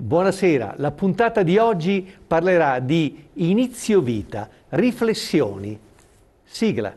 Buonasera, la puntata di oggi parlerà di inizio vita, riflessioni. Sigla.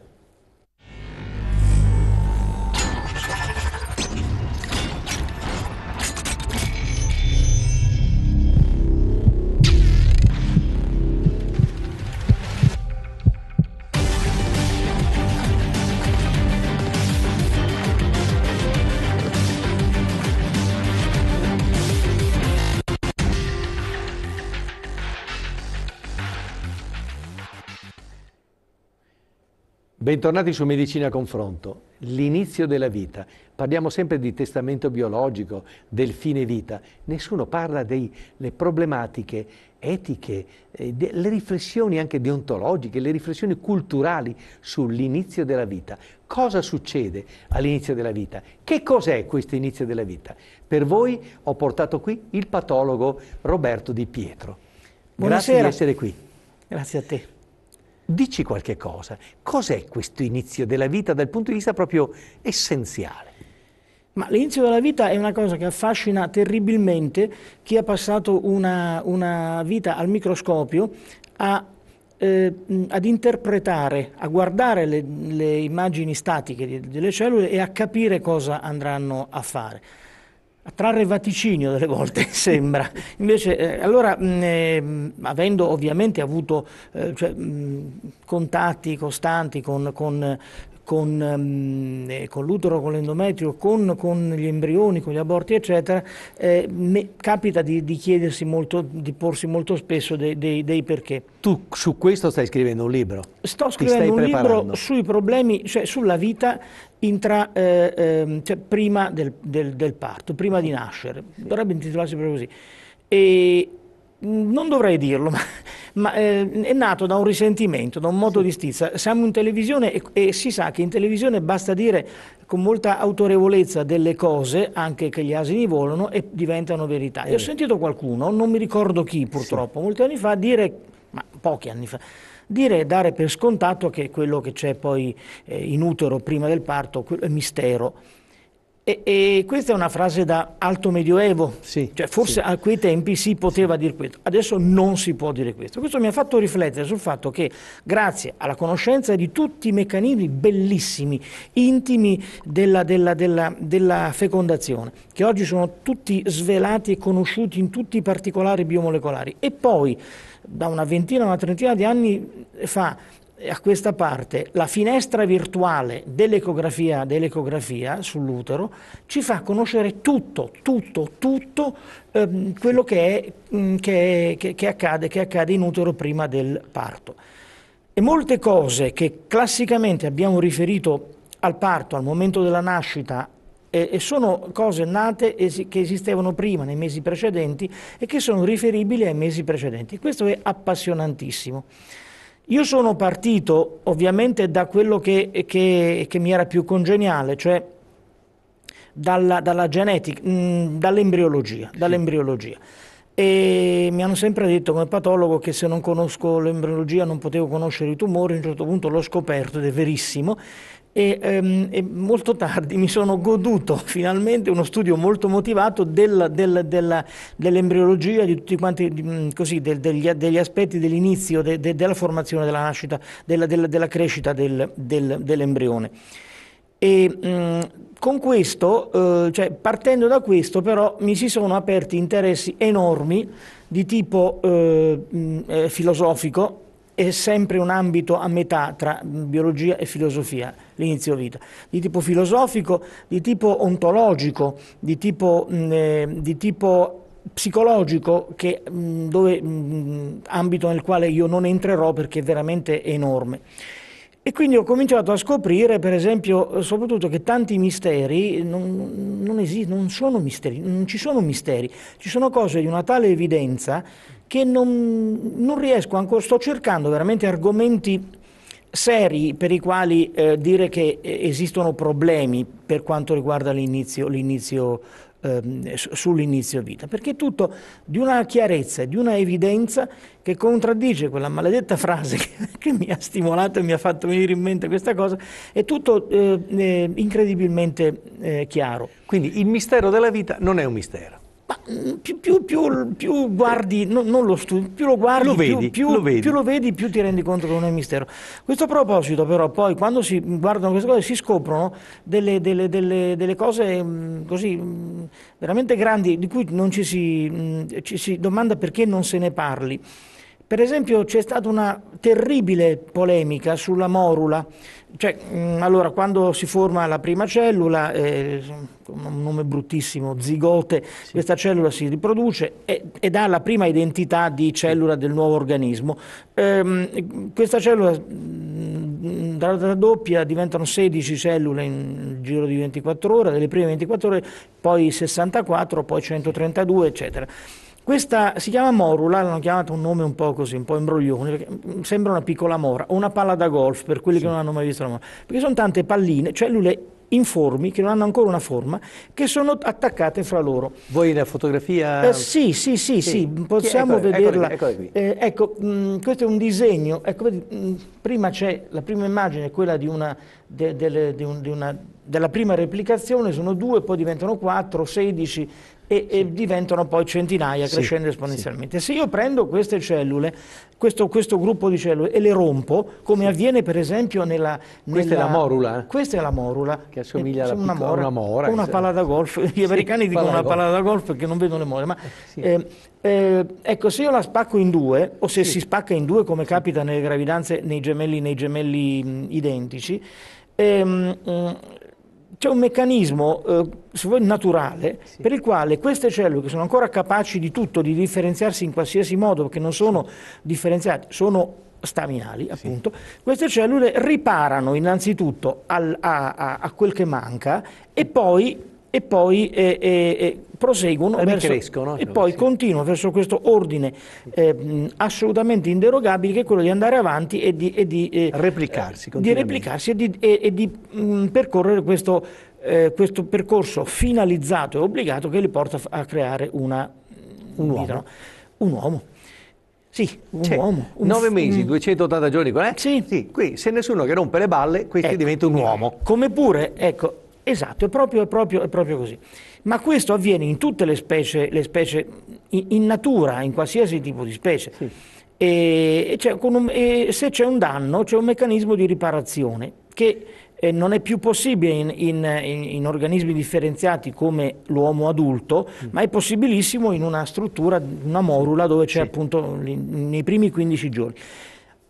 Bentornati su Medicina Confronto. L'inizio della vita. Parliamo sempre di testamento biologico, del fine vita. Nessuno parla delle problematiche etiche, eh, delle riflessioni anche deontologiche, le riflessioni culturali sull'inizio della vita. Cosa succede all'inizio della vita? Che cos'è questo inizio della vita? Per voi ho portato qui il patologo Roberto Di Pietro. Buonasera. Grazie di essere qui. Grazie a te dici qualche cosa. Cos'è questo inizio della vita dal punto di vista proprio essenziale? Ma l'inizio della vita è una cosa che affascina terribilmente chi ha passato una, una vita al microscopio a, eh, ad interpretare, a guardare le, le immagini statiche delle cellule e a capire cosa andranno a fare. Attrarre vaticinio delle volte, sembra. Invece, eh, allora, mh, mm, ehm, avendo ovviamente avuto eh, cioè, mh, mm, contatti costanti con, con con, ehm, eh, con l'utero, con l'endometrio, con, con, gli embrioni, con gli aborti, eccetera, eh, capita di, di, chiedersi molto, di porsi molto spesso dei, dei, dei, perché. Tu su questo stai scrivendo un libro? Sto scrivendo un libro sui problemi, cioè sulla vita intra, eh, ehm, cioè prima del, del, del, parto, prima di nascere. Dovrebbe intitolarsi proprio così. E, Mm, non dovrei dirlo, ma, ma eh, è nato da un risentimento, da un moto sì. di stizza. Siamo in televisione e, e, si sa che in televisione basta dire con molta autorevolezza delle cose, anche che gli asini volano, e diventano verità. Eh. ho sentito qualcuno, non mi ricordo chi purtroppo, sì. molti anni fa, dire, ma pochi anni fa, dire e dare per scontato che quello che c'è poi eh, in utero prima del parto è mistero. E, e, questa è una frase da alto medioevo, sì, cioè, forse sì. a quei tempi si poteva dire questo, adesso non si può dire questo. Questo mi ha fatto riflettere sul fatto che grazie alla conoscenza di tutti i meccanismi bellissimi, intimi della, della, della, della fecondazione, che oggi sono tutti svelati e conosciuti in tutti i particolari biomolecolari, e poi da una ventina, una trentina di anni fa a questa parte la finestra virtuale dell'ecografia dell'ecografia sull'utero ci fa conoscere tutto, tutto, tutto ehm, quello che, è, mh, mm, che, che, che, accade, che accade in utero prima del parto. E molte cose che classicamente abbiamo riferito al parto, al momento della nascita, e sono cose nate che esistevano prima, nei mesi precedenti, e che sono riferibili ai mesi precedenti. Questo è appassionantissimo. Io sono partito ovviamente da quello che, che, che mi era più congeniale, cioè dalla, dalla genetica, mm, dall'embriologia. Sì. dall'embriologia. E mi hanno sempre detto come patologo che se non conosco l'embriologia non potevo conoscere i tumori, a un certo punto l'ho scoperto ed è verissimo, e, ehm, e, molto tardi mi sono goduto finalmente uno studio molto motivato del, del, della, dell'embriologia, di tutti quanti, di, mm, così, del, degli, degli, aspetti dell'inizio, de, de, della formazione, della nascita, della, della, della crescita dell'embrione. E, mh, mm, con questo, eh, cioè, partendo da questo però, mi si sono aperti interessi enormi di tipo eh, mh, mm, eh, filosofico, è sempre un ambito a metà tra biologia e filosofia, l'inizio vita, di tipo filosofico, di tipo ontologico, di tipo, mh, eh, di tipo psicologico che, mh, dove, mh, ambito nel quale io non entrerò perché è veramente enorme. E quindi ho cominciato a scoprire, per esempio, soprattutto che tanti misteri non, non esistono, non sono misteri, non ci sono misteri, ci sono cose di una tale evidenza che non, non riesco ancora, sto cercando veramente argomenti seri per i quali eh, dire che eh, esistono problemi per quanto riguarda l'inizio, l'inizio ehm, sull'inizio vita, perché è tutto di una chiarezza, di una evidenza che contraddice quella maledetta frase che, che mi ha stimolato e mi ha fatto venire in mente questa cosa, è tutto eh, eh, incredibilmente eh, chiaro. Quindi il mistero della vita non è un mistero. Ma mm, più, più, più, più guardi, no, non lo studi, più lo guardi, lo vedi, lo vedi. più, lo vedi. più ti rendi conto che non è mistero. A questo proposito, però, poi quando si guardano queste cose si scoprono delle, delle, delle, delle cose mm, così mm, veramente grandi di cui non ci si, ci si domanda perché non se ne parli. Per esempio c'è stata una terribile polemica sulla morula, cioè, mh, mm, allora, quando si forma la prima cellula, eh, un nome bruttissimo, zigote, sì. questa cellula si riproduce e, e dà la prima identità di cellula del nuovo organismo. Ehm, questa cellula mm, dalla doppia diventano 16 cellule in giro di 24 ore, delle prime 24 ore, poi 64, poi 132, eccetera. Questa si chiama morula, l'hanno chiamata un nome un po' così, un po' imbroglione, mm, sembra una piccola mora, o una palla da golf per quelli sì. che non hanno mai visto la mora, perché sono tante palline, cellule cioè informi che non hanno ancora una forma, che sono attaccate fra loro. Voi la fotografia? Eh, sì, sì, sì, sì, sì, possiamo ecco, ecco vederla. Ecco, qui. Eh, ecco mh, mm, questo è un disegno, ecco, vedi, mh, mm, prima c'è, la prima immagine è quella di una de, de, de un, una, della prima replicazione sono due, poi diventano quattro, sedici e, sì. e diventano poi centinaia sì. crescendo esponenzialmente. Sì. Se io prendo queste cellule, questo, questo, gruppo di cellule e le rompo, come avviene per esempio nella, Questa è la morula? Eh? Questa è la morula. Che assomiglia eh, alla una, mora, una mora. Una palla da golf. Gli americani dicono una palla da golf perché non vedono le more. Ma, eh, eh, eh, ecco, se io la spacco in due, o se si spacca in due come capita nelle gravidanze nei gemelli, nei gemelli mh, identici, ehm, eh, c'è un meccanismo eh, naturale sì. per il quale queste cellule che sono ancora capaci di tutto, di differenziarsi in qualsiasi modo, perché non sono differenziate, sono staminali appunto, sì. queste cellule riparano innanzitutto al, a, a, a quel che manca e poi e poi eh, eh, eh proseguono e, verso, crescono, e poi sì. continuano verso questo ordine eh, assolutamente inderogabile che è quello di andare avanti e di, e di eh, replicarsi, di replicarsi e di, e, di mh, percorrere questo, eh, questo, percorso finalizzato e obbligato che li porta a creare una, un uomo. Dicono, un uomo. Sì, un cioè, uomo. Un nove mesi, 280 giorni, qual è? Sì. sì. Qui, se nessuno che rompe le balle, questo ecco, diventa un uomo. Come pure, ecco, Esatto, è proprio, è, proprio, è proprio, così. Ma questo avviene in tutte le specie, le specie in, in, natura, in qualsiasi tipo di specie. Sì. E, cioè, un, e se c'è un danno, c'è un meccanismo di riparazione che eh, non è più possibile in, in, in organismi differenziati come l'uomo adulto, mm. ma è possibilissimo in una struttura, una morula, dove c'è sì. appunto nei primi 15 giorni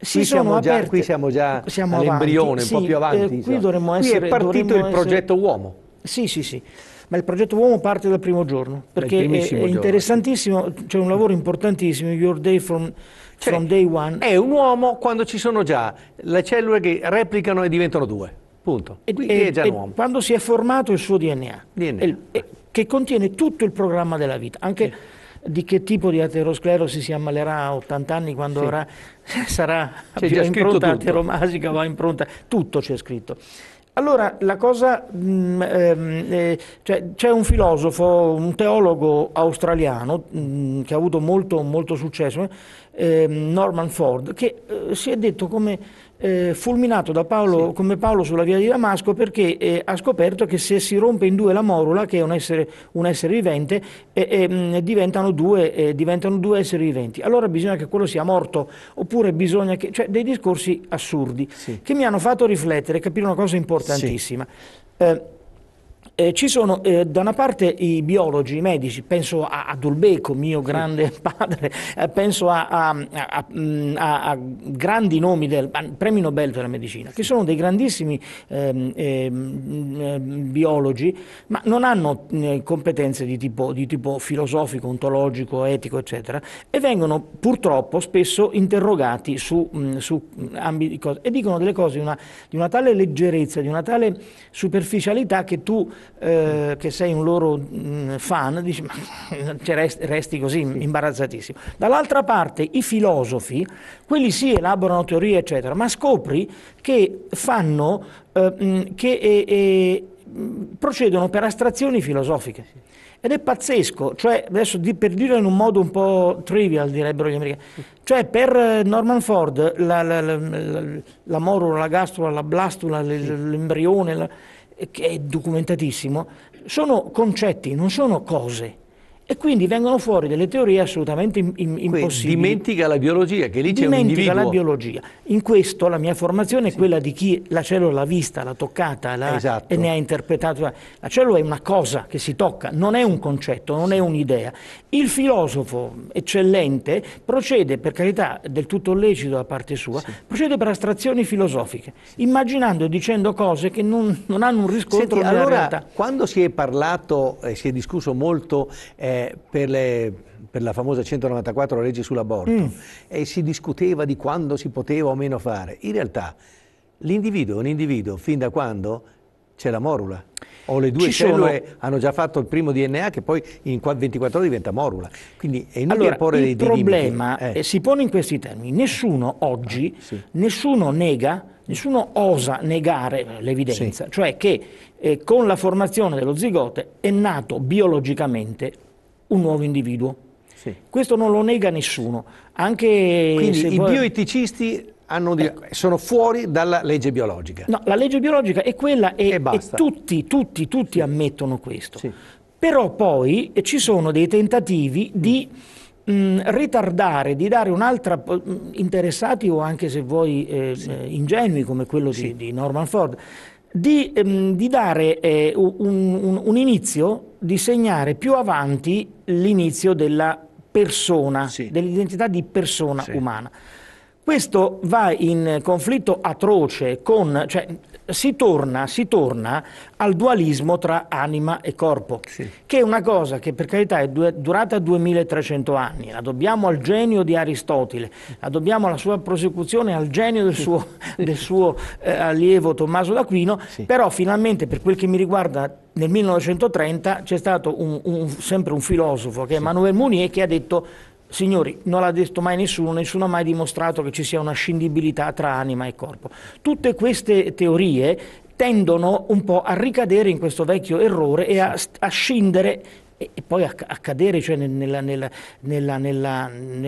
si qui, sono siamo aperte, già, qui siamo già siamo all'embrione, sì, un po' più avanti. Eh, qui, dovremmo essere, qui è partito il progetto essere... uomo. Sì, sì, sì. Ma il progetto uomo parte dal primo giorno, perché è, è, interessantissimo, c'è un lavoro importantissimo, Your Day from, cioè, from Day One. È un uomo quando ci sono già le cellule che replicano e diventano due, punto. E, e, è già un uomo. Quando si è formato il suo DNA, DNA. E, che contiene tutto il programma della vita, anche... Sì di che tipo di aterosclerosi si ammalerà a 80 anni quando sì. avrà, sarà c'è già impronta ateromasica o impronta, tutto c'è scritto. Allora, la cosa, mh, mm, ehm, eh, cioè, c'è un filosofo, un teologo australiano mh, mm, che ha avuto molto, molto successo, eh, Norman Ford, che eh, si è detto come eh, fulminato da Paolo, sì. come Paolo sulla via di Damasco perché eh, ha scoperto che se si rompe in due la morula, che è un essere, un essere vivente, eh, diventano, due, eh, diventano, due, esseri viventi. Allora bisogna che quello sia morto, oppure bisogna che... cioè dei discorsi assurdi sì. che mi hanno fatto riflettere e capire una cosa importantissima. Sì. Eh, eh, ci sono eh, da una parte i biologi, i medici, penso a, a Dulbeco, mio grande padre, eh, penso a, a, a, mm, grandi nomi del premio Nobel della medicina, che sono dei grandissimi ehm, ehm, mm, biologi, ma non hanno eh, competenze di tipo, di tipo, filosofico, ontologico, etico, eccetera, e vengono purtroppo spesso interrogati su, mh, mm, su ambiti cose e dicono delle cose di una, di una tale leggerezza, di una tale superficialità che tu eh, che sei un loro mh, mm, fan, dici, ma, cioè, resti, resti così imbarazzatissimo. Dall'altra parte i filosofi, quelli sì elaborano teorie eccetera, ma scopri che fanno, eh, mm, che eh, eh, procedono per astrazioni filosofiche. Ed è pazzesco, cioè, adesso di, per dirlo in un modo un po' trivial direbbero gli americani, cioè per eh, Norman Ford la, la, la, la morula, la gastula, la blastula, l'embrione che è documentatissimo, sono concetti, non sono cose. E quindi vengono fuori delle teorie assolutamente impossibili. Dimentica la biologia, che lì c'è un individuo. Dimentica la biologia. In questo la mia formazione è quella di chi la cellula l'ha vista, l'ha toccata la, esatto. e ne ha interpretato. La cellula è una cosa che si tocca, non è un concetto, non è un'idea. Il filosofo eccellente procede, per carità, del tutto lecito da parte sua, sì. procede per astrazioni filosofiche, immaginando e dicendo cose che non, non hanno un riscontro Senti, nella allora, realtà. Quando si è parlato, eh, si è discusso molto... Eh, per, le, per, la famosa 194 legge sull'aborto mm. e si discuteva di quando si poteva o meno fare. In realtà l'individuo è un individuo fin da quando c'è la morula. O le due Ci cellule sono... hanno già fatto il primo DNA che poi in 24 ore diventa morula. Quindi è inutile allora, porre dei limiti. Il problema eh. eh. si pone in questi termini. Nessuno oggi, ah, sì. nessuno nega, nessuno osa negare l'evidenza. Sì. Cioè che eh, con la formazione dello zigote è nato biologicamente un nuovo individuo. Sì. Questo non lo nega nessuno. Anche Quindi i poi... bioeticisti di... Ecco. sono fuori dalla legge biologica. No, la legge biologica è quella e, e, e tutti, tutti, tutti sì. ammettono questo. Sì. Però poi eh, ci sono dei tentativi mm. di mh, mm, ritardare, di dare un'altra, mm, interessati o anche se vuoi eh, eh, ingenui come quello di, di Norman Ford, di, ehm, di dare eh, un, un, un, inizio, di segnare più avanti l'inizio della persona, sì. dell'identità di persona sì. umana. Questo va in conflitto atroce con, cioè, si torna, si torna al dualismo tra anima e corpo, sì. che è una cosa che per carità è due, durata 2300 anni, la dobbiamo al genio di Aristotele, la dobbiamo alla sua prosecuzione, al genio del suo, del suo eh, allievo Tommaso d'Aquino, sì. però finalmente per quel che mi riguarda nel 1930 c'è stato un, un, sempre un filosofo che è Manuel Mounier che ha detto Signori, non l'ha detto mai nessuno, nessuno ha mai dimostrato che ci sia una scindibilità tra anima e corpo. Tutte queste teorie tendono un po' a ricadere in questo vecchio errore e a, a scindere e, e poi accadere cioè, nella, nella, nella, nel,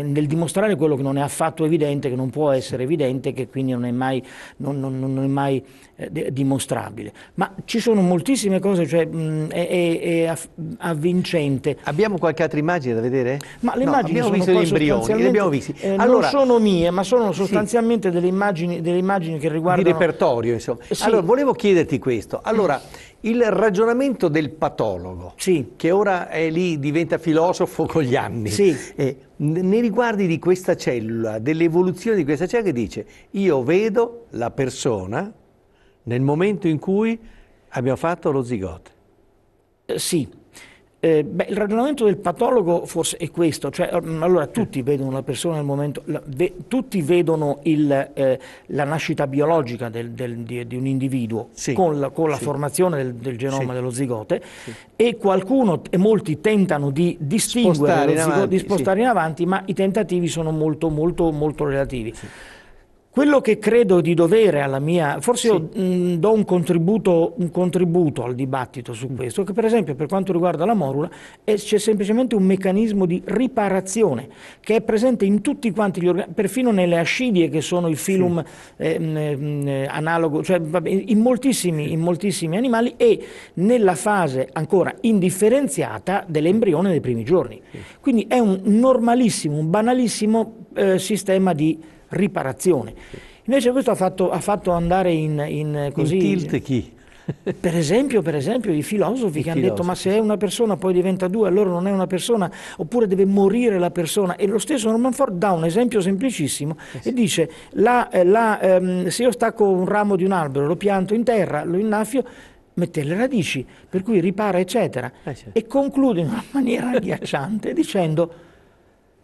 nel, dimostrare quello che non è affatto evidente, che non può essere evidente, che quindi non è mai, non, non, non è mai eh, dimostrabile. Ma ci sono moltissime cose, cioè, mh, è, è, è, avvincente. Abbiamo qualche altra immagine da vedere? Ma le no, immagini abbiamo sono visto gli embrioni, li abbiamo visti. Eh, allora, non sono mie, ma sono sostanzialmente sì. delle, immagini, delle, immagini, che riguardano... Di repertorio, insomma. Eh, sì. Allora, volevo chiederti questo. Allora, Il ragionamento del patologo, sì. che ora è lì, diventa filosofo con gli anni, sì. eh, nei riguardi di questa cellula, dell'evoluzione di questa cellula, che dice io vedo la persona nel momento in cui abbiamo fatto lo zigote. Eh, sì, eh, beh, il ragionamento del patologo forse è questo, cioè, mm, allora tutti vedono la persona nel momento, la, ve, tutti vedono il, eh, la nascita biologica del, del, di, di, un individuo sì. con la, con la sì. formazione del, del genoma sì. dello zigote e qualcuno e molti tentano di distinguere, spostare, in avanti, di spostare in avanti, ma i tentativi sono molto molto molto relativi. Quello che credo di dovere alla mia, forse sì. io mh, do un contributo, un contributo, al dibattito su mm. questo, che per esempio per quanto riguarda la morula c'è semplicemente un meccanismo di riparazione che è presente in tutti quanti gli organi, perfino nelle ascidie che sono il filum sì. eh, mh, analogo, cioè vabbè, in, moltissimi, in moltissimi animali e nella fase ancora indifferenziata dell'embrione dei primi giorni. Quindi è un normalissimo, un banalissimo eh, sistema di riparazione. Invece questo ha fatto, ha fatto andare in, in così... In tilt chi? Per esempio, per esempio, i filosofi I che hanno detto ma se è una persona poi diventa due allora non è una persona oppure deve morire la persona e lo stesso Norman Ford dà un esempio semplicissimo eh sì. e dice la, eh, la, ehm, se io stacco un ramo di un albero, lo pianto in terra, lo innaffio mette le radici, per cui ripara eccetera eh sì. Certo. e conclude in una maniera agghiacciante dicendo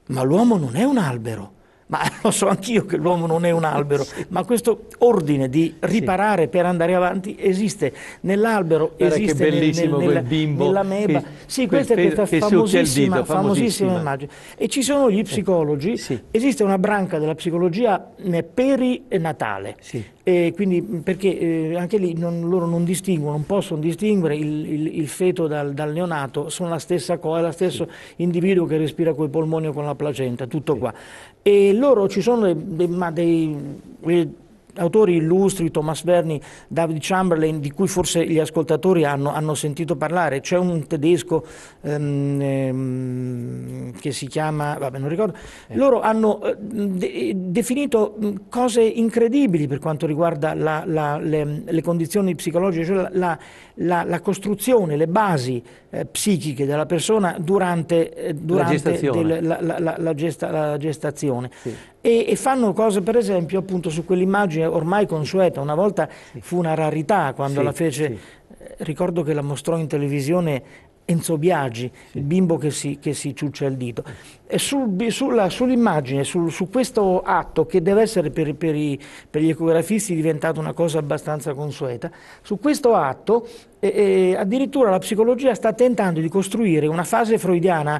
ma l'uomo non è un albero ma lo so anch'io che l'uomo non è un albero, sì. ma questo ordine di riparare sì. per andare avanti esiste nell'albero, esiste che bellissimo nel, nel, nel, quel bimbo nella meba. Che, sì, questa quel, è questa famosissima, dito, famosissima, famosissima immagine. E ci sono gli psicologi, sì. esiste una branca della psicologia peri-natale. perinatale, e quindi, perché eh, anche lì non, loro non distinguono, non possono distinguere il, il, il feto dal, dal, neonato, sono la stessa cosa, è lo stesso sì. individuo che respira col polmoni o con la placenta, tutto sì. qua. E loro ci sono dei, dei, dei eh, autori illustri, Thomas Verni, David Chamberlain, di cui forse gli ascoltatori hanno, hanno sentito parlare. C'è un tedesco ehm, ehm, che si chiama, vabbè non ricordo, eh. loro hanno eh, de definito mm, cose incredibili per quanto riguarda la, la, le, le, condizioni psicologiche, cioè la, la costruzione, le basi eh, psichiche della persona durante, eh, durante gestazione. Del, gesta la, gestazione. Sì. E, e fanno cose per esempio appunto su quell'immagine ormai consueta, una volta sì. fu una rarità quando sì, la fece, sì. Eh, ricordo che la mostrò in televisione Enzo Biagi, il bimbo che si, che si, ciuccia il dito. E sul, sull'immagine, sul, su questo atto che deve essere per, per, i, per gli ecografisti diventato una cosa abbastanza consueta, su questo atto eh, addirittura la psicologia sta tentando di costruire una fase freudiana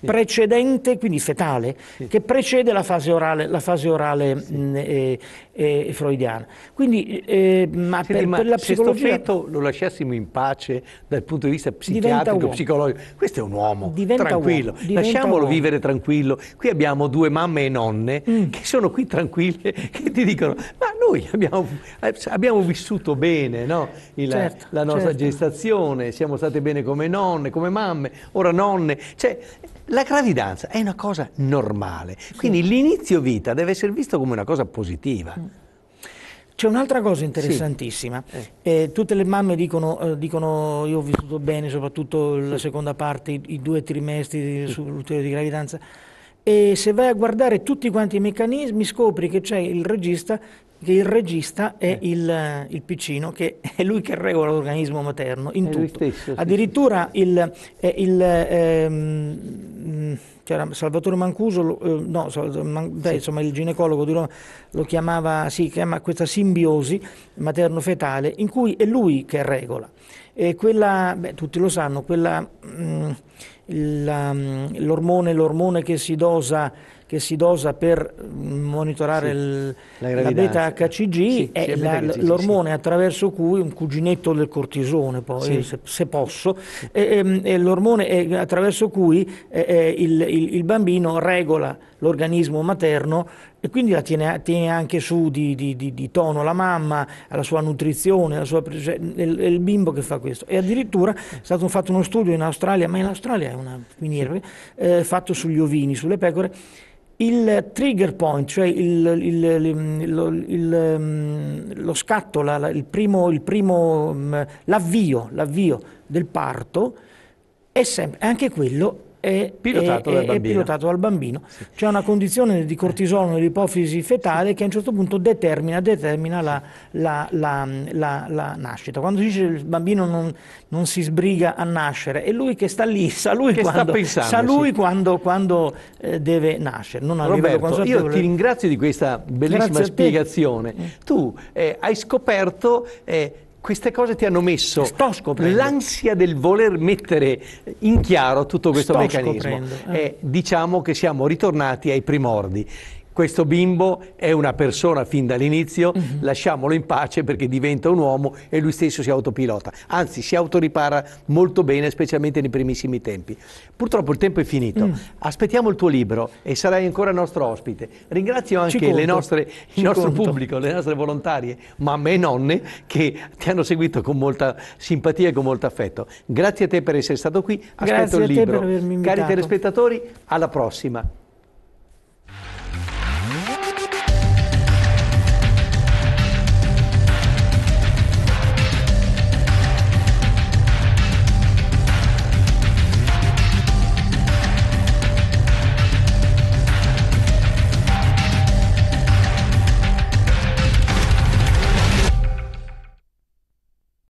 sì. precedente, quindi fetale, sì. che precede la fase orale, la fase orale sì. mh, e, e freudiana. Quindi, eh, ma, Senti, per, ma per, la psicologia... Se questo feto lo lasciassimo in pace dal punto di vista psichiatrico, psicologico, questo è un uomo diventa tranquillo, uomo, lasciamolo uomo. vivere tranquillo. Qui abbiamo due mamme e nonne mm. che sono qui tranquille, che ti dicono, ma noi abbiamo, eh, abbiamo vissuto bene no? Il, certo, la nostra certo. gestazione, siamo state bene come nonne, come mamme, ora nonne. Cioè, la gravidanza è una cosa normale, quindi sì. l'inizio vita deve essere visto come una cosa positiva. Mm. C'è un'altra cosa interessantissima, sì. eh, tutte le mamme dicono, eh, dicono, io ho vissuto bene, soprattutto la seconda parte, i, i due trimestri sì. sull'ulteriore di gravidanza, e se vai a guardare tutti quanti i meccanismi scopri che c'è il regista che il regista è eh. il, eh, il, piccino, che è lui che regola l'organismo materno in è tutto. Stesso, Addirittura sì. il, eh, il ehm, Salvatore Mancuso, eh, no, man, dai, sì. insomma, il ginecologo di Roma lo chiamava, sì, chiama questa simbiosi materno-fetale, in cui è lui che regola. E quella, beh, tutti lo sanno, quella, mh, mm, la, mm, l'ormone, l'ormone che si dosa che si dosa per monitorare sì, il, la, la, beta HCG sì, è la, HCG, l'ormone sì. attraverso cui un cuginetto del cortisone poi se, se, posso è, è ehm, l'ormone eh, attraverso cui eh, eh, il, il, il bambino regola l'organismo materno e quindi la tiene, tiene anche su di, di, di, di, tono la mamma, la sua nutrizione, alla sua, cioè, è, il, è, il bimbo che fa questo. E addirittura è stato fatto uno studio in Australia, ma in Australia è una miniera, eh, fatto sugli ovini, sulle pecore, il trigger point, cioè il, il, il, lo ehm, scatto, la, il primo, mm, l'avvio, l'avvio del parto, è sempre, anche quello è pilotato, è, dal, bambino. È pilotato dal bambino. Sì. C'è una condizione di cortisolo nell'ipofisi fetale che a un certo punto determina, determina la, la, la, la, nascita. Quando si dice che il bambino non, non, si sbriga a nascere, è lui che sta lì, sa lui, che quando, pensando, sa lui sì. quando, quando eh, deve nascere. Roberto, io ti ringrazio di questa bellissima spiegazione. Mm. Tu eh, hai scoperto... Eh, queste cose ti hanno messo l'ansia del voler mettere in chiaro tutto questo Sto meccanismo. Eh. eh, diciamo che siamo ritornati ai primordi questo bimbo è una persona fin dall'inizio, mm-hmm. lasciamolo in pace perché diventa un uomo e lui stesso si autopilota. Anzi, si autoripara molto bene, specialmente nei primissimi tempi. Purtroppo il tempo è finito. Mm. Aspettiamo il tuo libro e sarai ancora nostro ospite. Ringrazio anche nostre, il Ci nostro conto. pubblico, le nostre volontarie, mamme e nonne che ti hanno seguito con molta simpatia e con molto affetto. Grazie a te per essere stato qui. Aspetto Grazie il libro. Cari telespettatori, alla prossima.